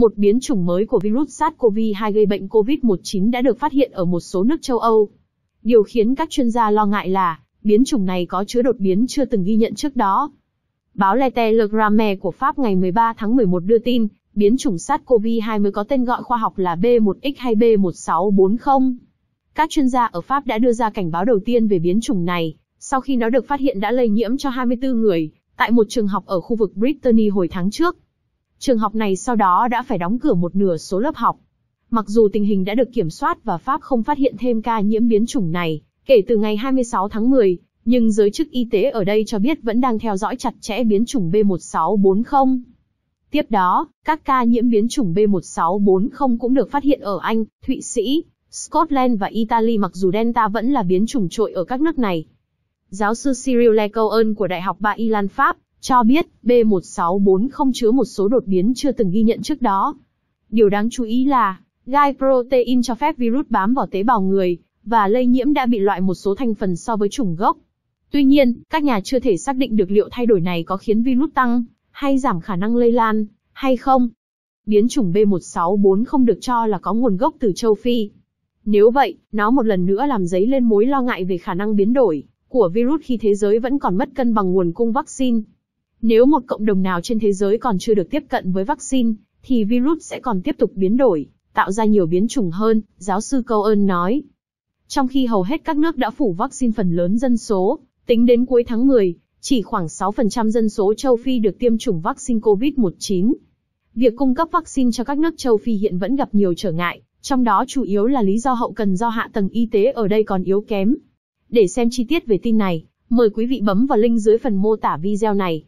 một biến chủng mới của virus SARS-CoV-2 gây bệnh COVID-19 đã được phát hiện ở một số nước châu Âu. Điều khiến các chuyên gia lo ngại là, biến chủng này có chứa đột biến chưa từng ghi nhận trước đó. Báo Le Telegrame của Pháp ngày 13 tháng 11 đưa tin, biến chủng SARS-CoV-2 mới có tên gọi khoa học là B1X hay B1640. Các chuyên gia ở Pháp đã đưa ra cảnh báo đầu tiên về biến chủng này, sau khi nó được phát hiện đã lây nhiễm cho 24 người, tại một trường học ở khu vực Brittany hồi tháng trước. Trường học này sau đó đã phải đóng cửa một nửa số lớp học. Mặc dù tình hình đã được kiểm soát và Pháp không phát hiện thêm ca nhiễm biến chủng này, kể từ ngày 26 tháng 10, nhưng giới chức y tế ở đây cho biết vẫn đang theo dõi chặt chẽ biến chủng B1640. Tiếp đó, các ca nhiễm biến chủng B1640 cũng được phát hiện ở Anh, Thụy Sĩ, Scotland và Italy mặc dù Delta vẫn là biến chủng trội ở các nước này. Giáo sư Cyril Le của Đại học Ba Ilan Pháp cho biết B1640 chứa một số đột biến chưa từng ghi nhận trước đó. Điều đáng chú ý là, gai protein cho phép virus bám vào tế bào người, và lây nhiễm đã bị loại một số thành phần so với chủng gốc. Tuy nhiên, các nhà chưa thể xác định được liệu thay đổi này có khiến virus tăng, hay giảm khả năng lây lan, hay không. Biến chủng B1640 không được cho là có nguồn gốc từ châu Phi. Nếu vậy, nó một lần nữa làm dấy lên mối lo ngại về khả năng biến đổi của virus khi thế giới vẫn còn mất cân bằng nguồn cung vaccine. Nếu một cộng đồng nào trên thế giới còn chưa được tiếp cận với vaccine, thì virus sẽ còn tiếp tục biến đổi, tạo ra nhiều biến chủng hơn, giáo sư Câu ơn nói. Trong khi hầu hết các nước đã phủ vaccine phần lớn dân số, tính đến cuối tháng 10, chỉ khoảng 6% dân số châu Phi được tiêm chủng vaccine COVID-19. Việc cung cấp vaccine cho các nước châu Phi hiện vẫn gặp nhiều trở ngại, trong đó chủ yếu là lý do hậu cần do hạ tầng y tế ở đây còn yếu kém. Để xem chi tiết về tin này, mời quý vị bấm vào link dưới phần mô tả video này.